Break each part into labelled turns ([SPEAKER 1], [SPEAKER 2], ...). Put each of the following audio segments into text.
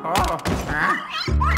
[SPEAKER 1] Oh. Ah.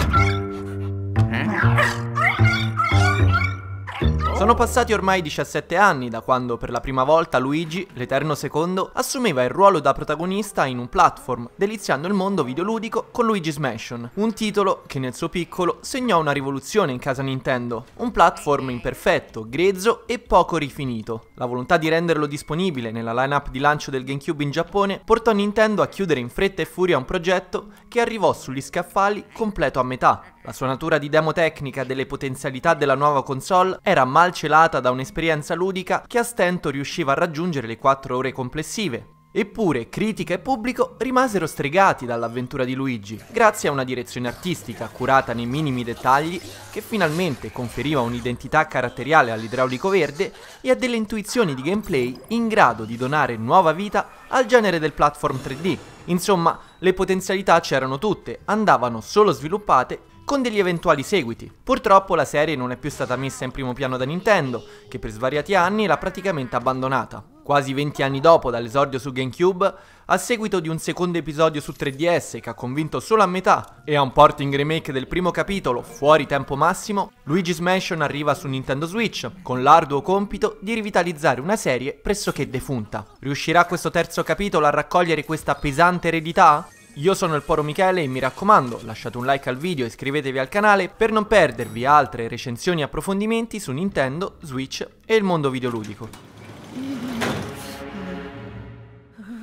[SPEAKER 1] Sono passati ormai 17 anni da quando per la prima volta Luigi, l'Eterno Secondo, assumeva il ruolo da protagonista in un platform, deliziando il mondo videoludico con Luigi's Mansion, un titolo che nel suo piccolo segnò una rivoluzione in casa Nintendo, un platform imperfetto, grezzo e poco rifinito. La volontà di renderlo disponibile nella lineup di lancio del GameCube in Giappone portò Nintendo a chiudere in fretta e furia un progetto che arrivò sugli scaffali completo a metà, la sua natura di demo tecnica delle potenzialità della nuova console era malcelata da un'esperienza ludica che a stento riusciva a raggiungere le 4 ore complessive. Eppure critica e pubblico rimasero stregati dall'avventura di Luigi, grazie a una direzione artistica curata nei minimi dettagli che finalmente conferiva un'identità caratteriale all'idraulico verde e a delle intuizioni di gameplay in grado di donare nuova vita al genere del platform 3D. Insomma, le potenzialità c'erano tutte, andavano solo sviluppate con degli eventuali seguiti. Purtroppo la serie non è più stata messa in primo piano da Nintendo, che per svariati anni l'ha praticamente abbandonata. Quasi 20 anni dopo dall'esordio su GameCube, a seguito di un secondo episodio su 3DS che ha convinto solo a metà e a un porting remake del primo capitolo fuori tempo massimo, Luigi's Mansion arriva su Nintendo Switch con l'arduo compito di rivitalizzare una serie pressoché defunta. Riuscirà questo terzo capitolo a raccogliere questa pesante eredità? Io sono il Poro Michele e mi raccomando lasciate un like al video e iscrivetevi al canale per non perdervi altre recensioni e approfondimenti su Nintendo, Switch e il mondo videoludico.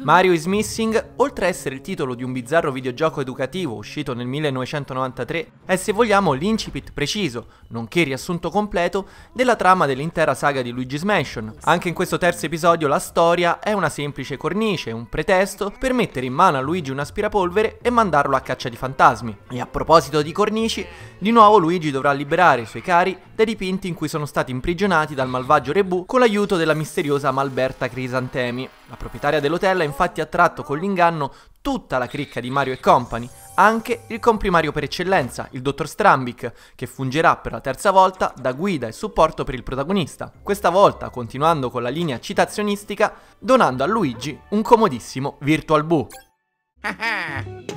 [SPEAKER 1] Mario is Missing, oltre a essere il titolo di un bizzarro videogioco educativo uscito nel 1993, è se vogliamo l'incipit preciso, nonché riassunto completo, della trama dell'intera saga di Luigi's Mansion. Anche in questo terzo episodio la storia è una semplice cornice, un pretesto per mettere in mano a Luigi un aspirapolvere e mandarlo a caccia di fantasmi. E a proposito di cornici, di nuovo Luigi dovrà liberare i suoi cari dai dipinti in cui sono stati imprigionati dal malvagio Rebu con l'aiuto della misteriosa Malberta Crisantemi. La proprietaria dell'hotel ha infatti attratto con l'inganno tutta la cricca di Mario e Company, anche il comprimario per eccellenza, il dottor Strambic, che fungerà per la terza volta da guida e supporto per il protagonista, questa volta continuando con la linea citazionistica, donando a Luigi un comodissimo Virtual Boo. Ah, ah.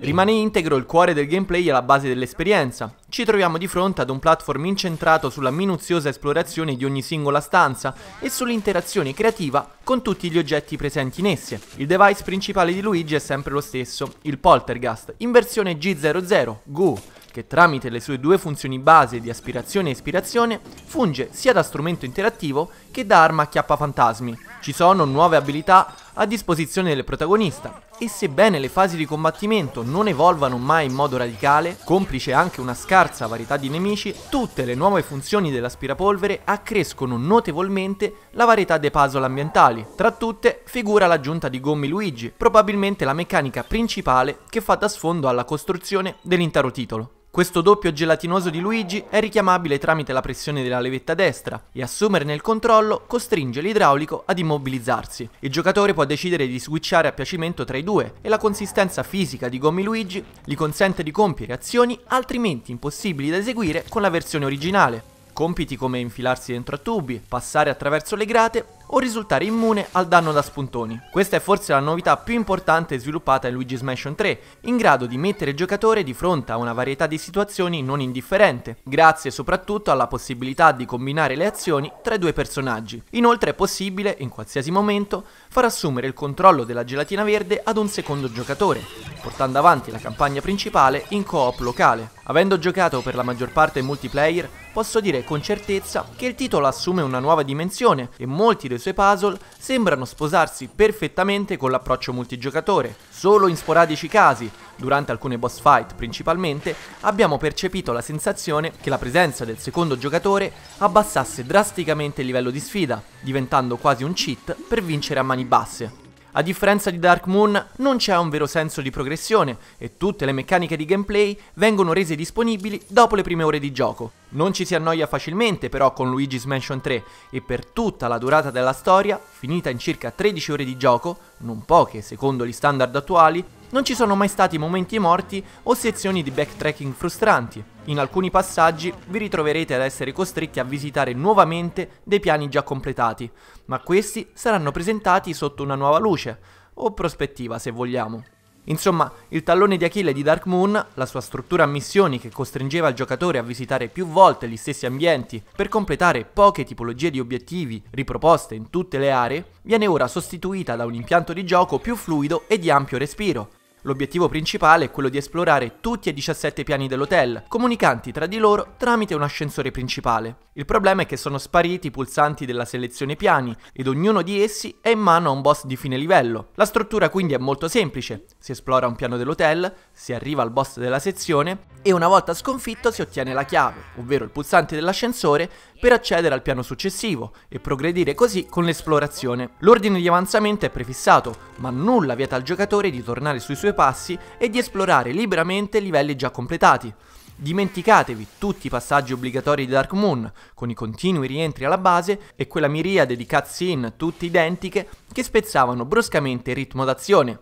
[SPEAKER 1] Rimane integro il cuore del gameplay alla base dell'esperienza. Ci troviamo di fronte ad un platform incentrato sulla minuziosa esplorazione di ogni singola stanza e sull'interazione creativa con tutti gli oggetti presenti in esse. Il device principale di Luigi è sempre lo stesso, il Poltergast, in versione G00, GU, che tramite le sue due funzioni base di aspirazione e ispirazione funge sia da strumento interattivo che da arma a chiappa fantasmi. Ci sono nuove abilità a disposizione del protagonista e sebbene le fasi di combattimento non evolvano mai in modo radicale, complice anche una scarsa varietà di nemici, tutte le nuove funzioni dell'aspirapolvere accrescono notevolmente la varietà dei puzzle ambientali. Tra tutte figura l'aggiunta di Gommi Luigi, probabilmente la meccanica principale che fa da sfondo alla costruzione dell'intero titolo. Questo doppio gelatinoso di Luigi è richiamabile tramite la pressione della levetta destra e assumerne il controllo costringe l'idraulico ad immobilizzarsi. Il giocatore può decidere di switchare a piacimento tra i due e la consistenza fisica di Gommi Luigi gli consente di compiere azioni altrimenti impossibili da eseguire con la versione originale. Compiti come infilarsi dentro a tubi, passare attraverso le grate o risultare immune al danno da spuntoni. Questa è forse la novità più importante sviluppata in Luigi's Mansion 3, in grado di mettere il giocatore di fronte a una varietà di situazioni non indifferente, grazie soprattutto alla possibilità di combinare le azioni tra i due personaggi. Inoltre è possibile, in qualsiasi momento, far assumere il controllo della gelatina verde ad un secondo giocatore, portando avanti la campagna principale in co-op locale. Avendo giocato per la maggior parte multiplayer, posso dire con certezza che il titolo assume una nuova dimensione e molti dei dei suoi puzzle sembrano sposarsi perfettamente con l'approccio multigiocatore. Solo in sporadici casi, durante alcune boss fight principalmente, abbiamo percepito la sensazione che la presenza del secondo giocatore abbassasse drasticamente il livello di sfida, diventando quasi un cheat per vincere a mani basse. A differenza di Dark Moon, non c'è un vero senso di progressione e tutte le meccaniche di gameplay vengono rese disponibili dopo le prime ore di gioco. Non ci si annoia facilmente però con Luigi's Mansion 3 e per tutta la durata della storia, finita in circa 13 ore di gioco, non poche secondo gli standard attuali, non ci sono mai stati momenti morti o sezioni di backtracking frustranti. In alcuni passaggi vi ritroverete ad essere costretti a visitare nuovamente dei piani già completati, ma questi saranno presentati sotto una nuova luce, o prospettiva se vogliamo. Insomma, il tallone di Achille di Dark Moon, la sua struttura a missioni che costringeva il giocatore a visitare più volte gli stessi ambienti per completare poche tipologie di obiettivi riproposte in tutte le aree, viene ora sostituita da un impianto di gioco più fluido e di ampio respiro, L'obiettivo principale è quello di esplorare tutti e 17 piani dell'hotel, comunicanti tra di loro tramite un ascensore principale. Il problema è che sono spariti i pulsanti della selezione piani ed ognuno di essi è in mano a un boss di fine livello. La struttura quindi è molto semplice, si esplora un piano dell'hotel, si arriva al boss della sezione e una volta sconfitto si ottiene la chiave, ovvero il pulsante dell'ascensore, per accedere al piano successivo e progredire così con l'esplorazione. L'ordine di avanzamento è prefissato, ma nulla vieta al giocatore di tornare sui suoi suoi passi e di esplorare liberamente livelli già completati. Dimenticatevi tutti i passaggi obbligatori di Dark Moon, con i continui rientri alla base e quella miriade di cutscene tutte identiche che spezzavano bruscamente il ritmo d'azione,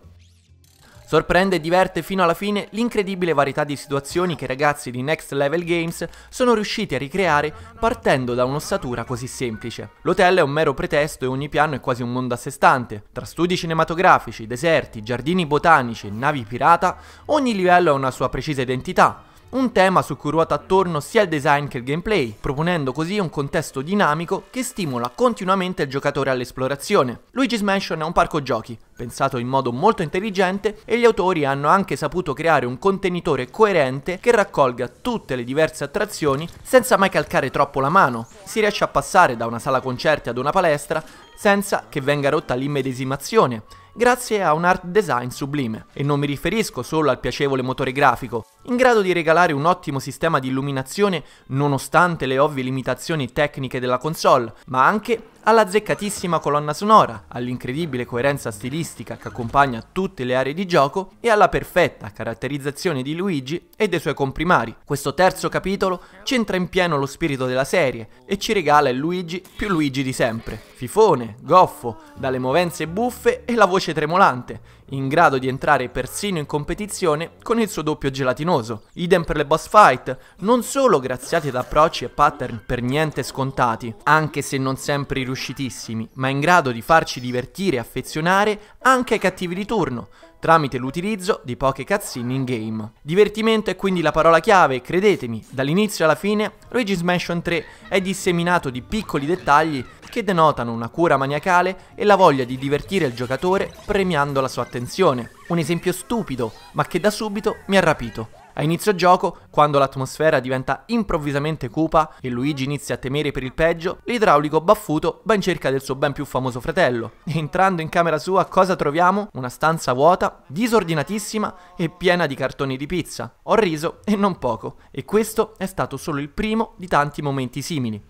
[SPEAKER 1] Sorprende e diverte fino alla fine l'incredibile varietà di situazioni che i ragazzi di Next Level Games sono riusciti a ricreare partendo da un'ossatura così semplice. L'hotel è un mero pretesto e ogni piano è quasi un mondo a sé stante. Tra studi cinematografici, deserti, giardini botanici e navi pirata, ogni livello ha una sua precisa identità, un tema su cui ruota attorno sia il design che il gameplay, proponendo così un contesto dinamico che stimola continuamente il giocatore all'esplorazione. Luigi's Mansion è un parco giochi, pensato in modo molto intelligente e gli autori hanno anche saputo creare un contenitore coerente che raccolga tutte le diverse attrazioni senza mai calcare troppo la mano. Si riesce a passare da una sala concerti ad una palestra senza che venga rotta l'immedesimazione grazie a un art design sublime. E non mi riferisco solo al piacevole motore grafico, in grado di regalare un ottimo sistema di illuminazione nonostante le ovvie limitazioni tecniche della console, ma anche alla zeccatissima colonna sonora, all'incredibile coerenza stilistica che accompagna tutte le aree di gioco e alla perfetta caratterizzazione di Luigi e dei suoi comprimari. Questo terzo capitolo centra in pieno lo spirito della serie e ci regala il Luigi più Luigi di sempre. Fifone, goffo, dalle movenze buffe e la voce tremolante, in grado di entrare persino in competizione con il suo doppio gelatinoso. Idem per le boss fight, non solo graziati ad approcci e pattern per niente scontati, anche se non sempre riuscitissimi, ma in grado di farci divertire e affezionare anche ai cattivi di turno, tramite l'utilizzo di poche cazzine in game. Divertimento è quindi la parola chiave e credetemi, dall'inizio alla fine Luigi's Mansion 3 è disseminato di piccoli dettagli che denotano una cura maniacale e la voglia di divertire il giocatore premiando la sua attenzione. Un esempio stupido, ma che da subito mi ha rapito. A inizio gioco, quando l'atmosfera diventa improvvisamente cupa e Luigi inizia a temere per il peggio, l'idraulico baffuto va in cerca del suo ben più famoso fratello. Entrando in camera sua, cosa troviamo? Una stanza vuota, disordinatissima e piena di cartoni di pizza. Ho riso e non poco, e questo è stato solo il primo di tanti momenti simili.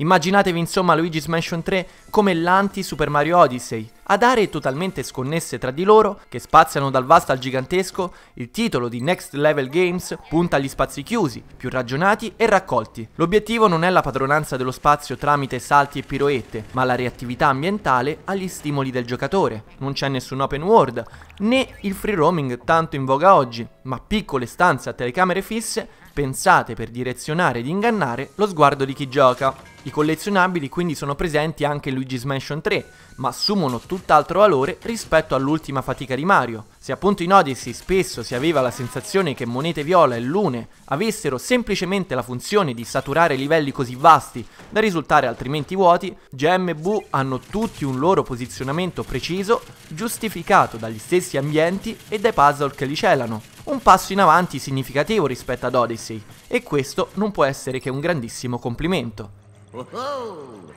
[SPEAKER 1] Immaginatevi insomma Luigi's Mansion 3 come l'anti Super Mario Odyssey, ad aree totalmente sconnesse tra di loro, che spaziano dal vasto al gigantesco, il titolo di Next Level Games punta agli spazi chiusi, più ragionati e raccolti. L'obiettivo non è la padronanza dello spazio tramite salti e piroette, ma la reattività ambientale agli stimoli del giocatore. Non c'è nessun open world, né il free roaming tanto in voga oggi, ma piccole stanze a telecamere fisse pensate per direzionare ed ingannare lo sguardo di chi gioca. I collezionabili quindi sono presenti anche in Luigi's Mansion 3, ma assumono tutt'altro valore rispetto all'ultima fatica di Mario. Se appunto in Odyssey spesso si aveva la sensazione che monete viola e lune avessero semplicemente la funzione di saturare livelli così vasti da risultare altrimenti vuoti, GMB hanno tutti un loro posizionamento preciso, giustificato dagli stessi ambienti e dai puzzle che li celano. Un passo in avanti significativo rispetto ad Odyssey, e questo non può essere che un grandissimo complimento.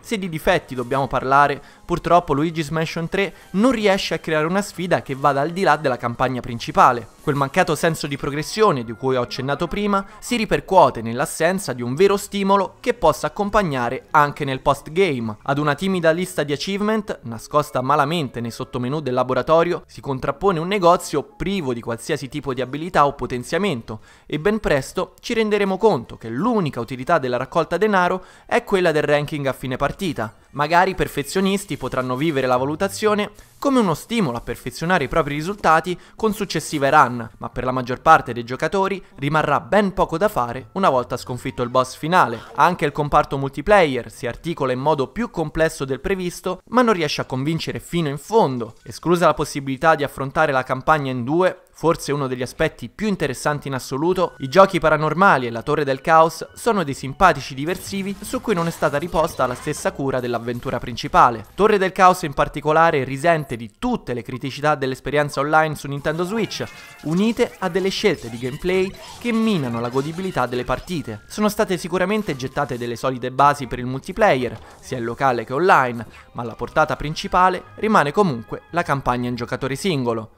[SPEAKER 1] Se di difetti dobbiamo parlare, purtroppo Luigi's Mansion 3 non riesce a creare una sfida che vada al di là della campagna principale. Quel mancato senso di progressione di cui ho accennato prima si ripercuote nell'assenza di un vero stimolo che possa accompagnare anche nel post-game. Ad una timida lista di achievement, nascosta malamente nei sottomenu del laboratorio, si contrappone un negozio privo di qualsiasi tipo di abilità o potenziamento e ben presto ci renderemo conto che l'unica utilità della raccolta denaro è quella quella del ranking a fine partita, Magari i perfezionisti potranno vivere la valutazione come uno stimolo a perfezionare i propri risultati con successive run, ma per la maggior parte dei giocatori rimarrà ben poco da fare una volta sconfitto il boss finale. Anche il comparto multiplayer si articola in modo più complesso del previsto, ma non riesce a convincere fino in fondo, esclusa la possibilità di affrontare la campagna in due Forse uno degli aspetti più interessanti in assoluto, i giochi paranormali e la Torre del Caos sono dei simpatici diversivi su cui non è stata riposta la stessa cura della l'avventura principale. Torre del Caos in particolare risente di tutte le criticità dell'esperienza online su Nintendo Switch, unite a delle scelte di gameplay che minano la godibilità delle partite. Sono state sicuramente gettate delle solide basi per il multiplayer, sia in locale che online, ma la portata principale rimane comunque la campagna in giocatore singolo.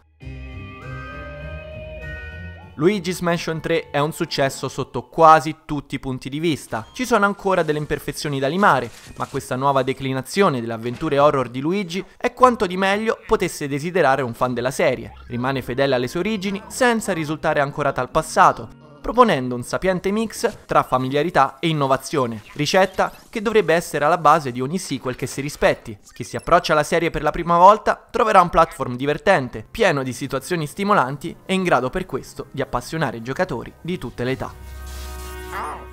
[SPEAKER 1] Luigi's Mansion 3 è un successo sotto quasi tutti i punti di vista. Ci sono ancora delle imperfezioni da limare, ma questa nuova declinazione delle avventure horror di Luigi è quanto di meglio potesse desiderare un fan della serie. Rimane fedele alle sue origini senza risultare ancorata al passato, proponendo un sapiente mix tra familiarità e innovazione, ricetta che dovrebbe essere alla base di ogni sequel che si rispetti. Chi si approccia alla serie per la prima volta troverà un platform divertente, pieno di situazioni stimolanti e in grado per questo di appassionare i giocatori di tutte le età.